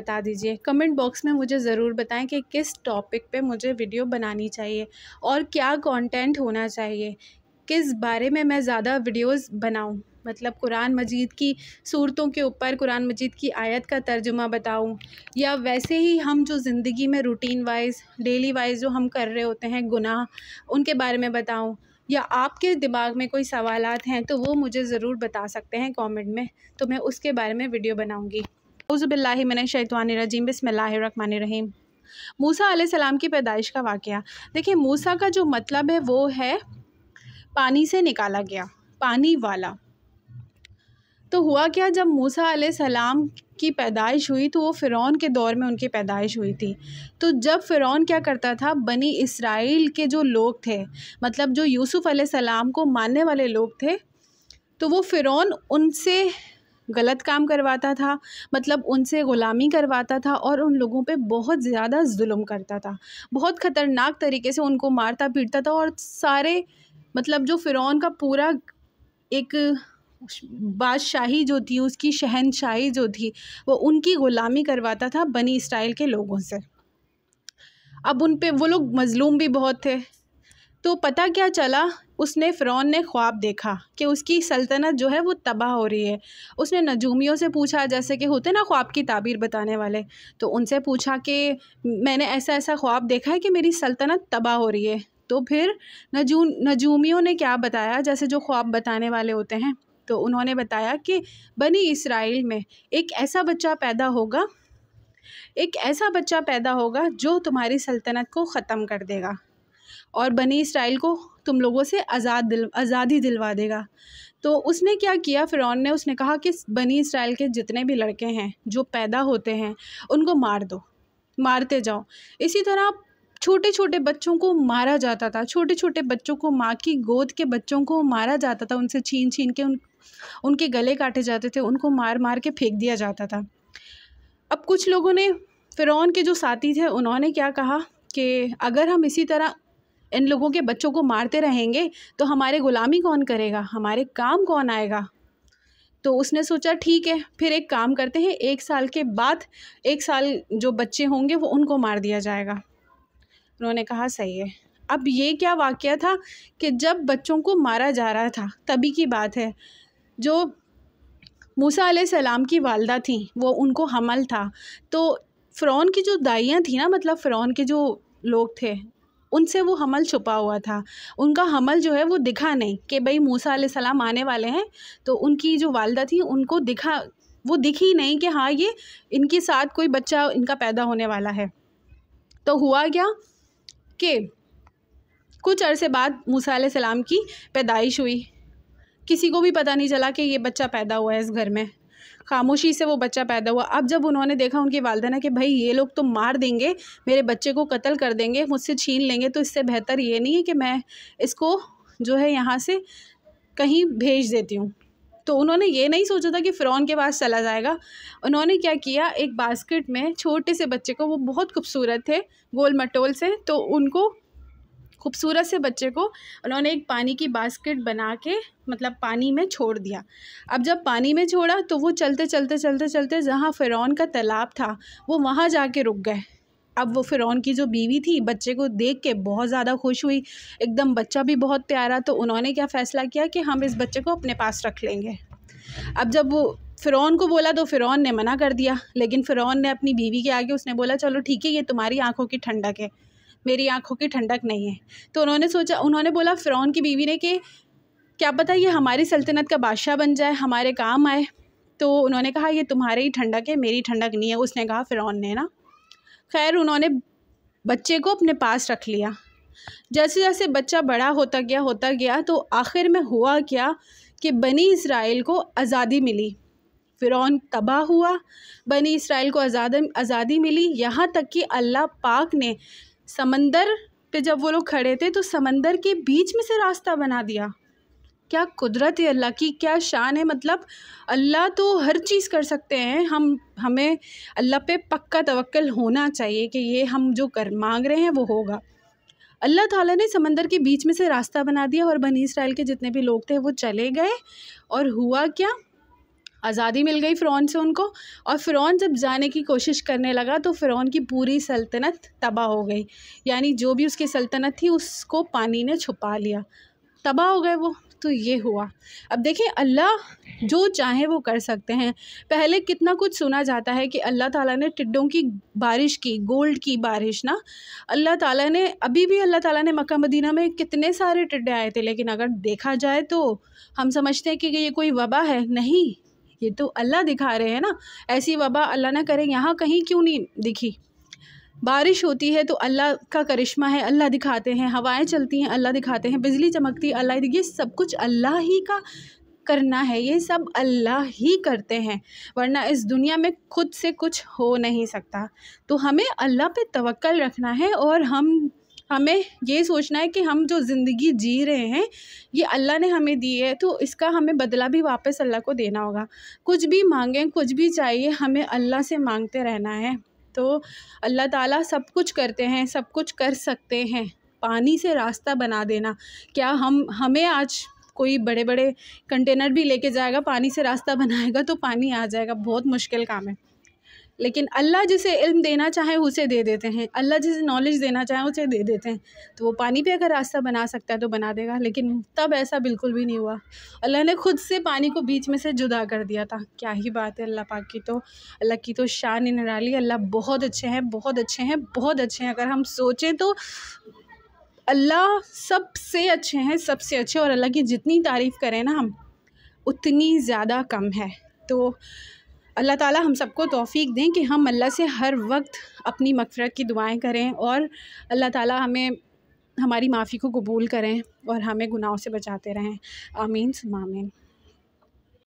बता दीजिए comment box में मुझे ज़रूर बताएं कि किस टॉपिक पे मुझे वीडियो बनानी चाहिए और क्या कंटेंट होना चाहिए किस बारे में मैं ज़्यादा वीडियोस बनाऊं मतलब कुरान मजीद की सूरतों के ऊपर कुरान मजीद की आयत का तर्जुमा बताऊं या वैसे ही हम जो ज़िंदगी में रूटीन वाइज डेली वाइज जो हम कर रहे होते हैं गुनाह उनके बारे में बताऊँ या आपके दिमाग में कोई सवाल हैं तो वो मुझे ज़रूर बता सकते हैं कॉमेंट में तो मैं उसके बारे में वीडियो बनाऊँगी उज़बिल्लिमिनशैतवानरजीम बसमीम मूसा सलाम की पैदाइश का वाक़ देखिए मूसा का जो मतलब है वो है पानी से निकाला गया पानी वाला तो हुआ क्या जब मूसा सलाम की पैदाइश हुई तो वो फ़िरौन के दौर में उनकी पैदाइश हुई थी तो जब फ़िरौन क्या करता था बनी इसराइल के जो लोग थे मतलब जो यूसुफ़ सलाम को मानने वाले लोग थे तो वो फ़िरौन उनसे गलत काम करवाता था मतलब उनसे ग़ुलामी करवाता था और उन लोगों पे बहुत ज़्यादा जुल्म करता था बहुत ख़तरनाक तरीके से उनको मारता पीटता था और सारे मतलब जो फ़िरौन का पूरा एक बादशाही जो थी उसकी शहनशाही जो थी वो उनकी ग़ुलामी करवाता था बनी स्टाइल के लोगों से अब उन पर वो लोग मज़लूम भी बहुत थे तो पता क्या चला उसने फ़िरौन ने ख्वाब देखा कि उसकी सल्तनत जो है वो तबाह हो रही है उसने नजूमियों से पूछा जैसे कि होते ना ख्वाब की ताबीर बताने वाले तो उनसे पूछा कि मैंने ऐसा ऐसा ख्वाब देखा है कि मेरी सल्तनत तबाह हो रही है तो फिर नजू नजूमियों ने क्या बताया जैसे जो ख्वाब बताने वाले होते हैं तो उन्होंने बताया कि बनी इसराइल में एक ऐसा बच्चा पैदा होगा एक ऐसा बच्चा पैदा होगा जो तुम्हारी सल्तनत को ख़त्म कर देगा और बनी इसराइल को तुम लोगों से आज़ाद दिल आज़ादी दिलवा देगा तो उसने क्या किया फ़िर ने उसने कहा कि बनी इसराइल के जितने भी लड़के हैं जो पैदा होते हैं उनको मार दो मारते जाओ इसी तरह छोटे छोटे बच्चों को मारा जाता था छोटे छोटे बच्चों को माँ की गोद के बच्चों को मारा जाता था उनसे छीन छीन के उन उनके गले काटे जाते थे उनको मार मार के फेंक दिया जाता था अब कुछ लोगों ने फ़िरौन के जो साथी थे उन्होंने क्या कहा कि अगर हम इसी तरह इन लोगों के बच्चों को मारते रहेंगे तो हमारे ग़ुलामी कौन करेगा हमारे काम कौन आएगा तो उसने सोचा ठीक है फिर एक काम करते हैं एक साल के बाद एक साल जो बच्चे होंगे वो उनको मार दिया जाएगा उन्होंने कहा सही है अब ये क्या वाक़ था कि जब बच्चों को मारा जा रहा था तभी की बात है जो मूसा सलाम की वालदा थी वो उनको हमल था तो फ़्रौन की जो दाइयाँ थी ना मतलब फ़्रौन के जो लोग थे उनसे वो हमल छुपा हुआ था उनका हमल जो है वो दिखा नहीं कि भाई मूसा सलाम आने वाले हैं तो उनकी जो वालदा थी उनको दिखा वो दिखी नहीं कि हाँ ये इनके साथ कोई बच्चा इनका पैदा होने वाला है तो हुआ क्या कि कुछ अरसे बाद मूसा सलाम की पैदाइश हुई किसी को भी पता नहीं चला कि ये बच्चा पैदा हुआ है इस घर में खामोशी से वो बच्चा पैदा हुआ अब जब उन्होंने देखा उनकी वालदा ने कि भाई ये लोग तो मार देंगे मेरे बच्चे को कत्ल कर देंगे मुझसे छीन लेंगे तो इससे बेहतर ये नहीं है कि मैं इसको जो है यहाँ से कहीं भेज देती हूँ तो उन्होंने ये नहीं सोचा था कि फ़िरौन के पास चला जाएगा उन्होंने क्या किया एक बास्केट में छोटे से बच्चे को वो बहुत खूबसूरत थे गोल मटोल से तो उनको खूबसूरत से बच्चे को उन्होंने एक पानी की बास्केट बना के मतलब पानी में छोड़ दिया अब जब पानी में छोड़ा तो वो चलते चलते चलते चलते जहाँ फ़िरौन का तालाब था वो वहाँ जाके रुक गए अब वो फ़िरौन की जो बीवी थी बच्चे को देख के बहुत ज़्यादा खुश हुई एकदम बच्चा भी बहुत प्यारा तो उन्होंने क्या फ़ैसला किया कि हम इस बच्चे को अपने पास रख लेंगे अब जब वो फ़िरौन को बोला तो फ़िरौन ने मना कर दिया लेकिन फ़िरौन ने अपनी बीवी के आगे उसने बोला चलो ठीक है ये तुम्हारी आँखों की ठंडक है मेरी आँखों की ठंडक नहीं है तो उन्होंने सोचा उन्होंने बोला फ़िरौन की बीवी ने कि क्या पता ये हमारी सल्तनत का बादशाह बन जाए हमारे काम आए तो उन्होंने कहा ये तुम्हारे ही ठंडक है मेरी ठंडक नहीं है उसने कहा फ़िरौन ने ना खैर उन्होंने बच्चे को अपने पास रख लिया जैसे जैसे बच्चा बड़ा होता गया होता गया तो आखिर में हुआ क्या कि बनी इसराइल को आज़ादी मिली फ़िरौन तबाह हुआ बनी इसराइल को आज़ाद आज़ादी मिली यहाँ तक कि अल्लाह पाक ने समंदर पे जब वो लोग खड़े थे तो समंदर के बीच में से रास्ता बना दिया क्या कुदरत है अल्लाह की क्या शान है मतलब अल्लाह तो हर चीज़ कर सकते हैं हम हमें अल्लाह पे पक्का तवक्ल होना चाहिए कि ये हम जो कर मांग रहे हैं वो होगा अल्लाह ताला ने समंदर के बीच में से रास्ता बना दिया और बनी इसराइल के जितने भी लोग थे वो चले गए और हुआ क्या आज़ादी मिल गई फ़िरौन से उनको और फ़िरौन जब जाने की कोशिश करने लगा तो फ़िरौन की पूरी सल्तनत तबाह हो गई यानी जो भी उसकी सल्तनत थी उसको पानी ने छुपा लिया तबाह हो गए वो तो ये हुआ अब देखिए अल्लाह जो चाहे वो कर सकते हैं पहले कितना कुछ सुना जाता है कि अल्लाह ताला ने टिड्डों की बारिश की गोल्ड की बारिश ना अल्लाह ताला ने अभी भी अल्लाह ताला ने मक्का मदीना में कितने सारे टिड्डे आए थे लेकिन अगर देखा जाए तो हम समझते हैं कि ये कोई वबा है नहीं ये तो अल्लाह दिखा रहे हैं ना ऐसी वबा अल्लाह ना करे यहाँ कहीं क्यों नहीं दिखी बारिश होती है तो अल्लाह का करिश्मा है अल्लाह दिखाते हैं हवाएं चलती हैं अल्लाह दिखाते हैं बिजली चमकती है अल्लाह ये सब कुछ अल्लाह ही का करना है ये सब अल्लाह ही करते हैं वरना इस दुनिया में खुद से कुछ हो नहीं सकता तो हमें अल्लाह पे तवक्ल रखना है और हम हमें ये सोचना है कि हम जो ज़िंदगी जी रहे हैं ये अल्लाह ने हमें दी है तो इसका हमें बदला भी वापस अल्लाह को देना होगा कुछ भी मांगें कुछ भी चाहिए हमें अल्लाह से मांगते रहना है तो अल्लाह ताला सब कुछ करते हैं सब कुछ कर सकते हैं पानी से रास्ता बना देना क्या हम हमें आज कोई बड़े बड़े कंटेनर भी लेके जाएगा पानी से रास्ता बनाएगा तो पानी आ जाएगा बहुत मुश्किल काम है लेकिन अल्लाह जिसे इल्म देना चाहे उसे दे देते हैं अल्लाह जिसे नॉलेज देना चाहे उसे दे देते हैं तो वो पानी पे अगर रास्ता बना सकता है तो बना देगा लेकिन तब ऐसा बिल्कुल भी नहीं हुआ अल्लाह ने ख़ुद से पानी को बीच में से जुदा कर दिया था क्या ही बात है अल्लाह पाक की तो अल्लाह की तो शान निराली अल्लाह बहुत अच्छे हैं बहुत अच्छे हैं बहुत अच्छे हैं अगर हम सोचें तो अल्लाह सबसे अच्छे हैं सबसे अच्छे और अल्लाह की जितनी तारीफ़ करें ना हम उतनी ज़्यादा कम है तो अल्लाह ताला हम सबको तौफीक दें कि हम अल्लाह से हर वक्त अपनी मगफ़रत की दुआएं करें और अल्लाह ताला हमें हमारी माफ़ी को कबूल करें और हमें गुनाहों से बचाते रहें आमीन समामीन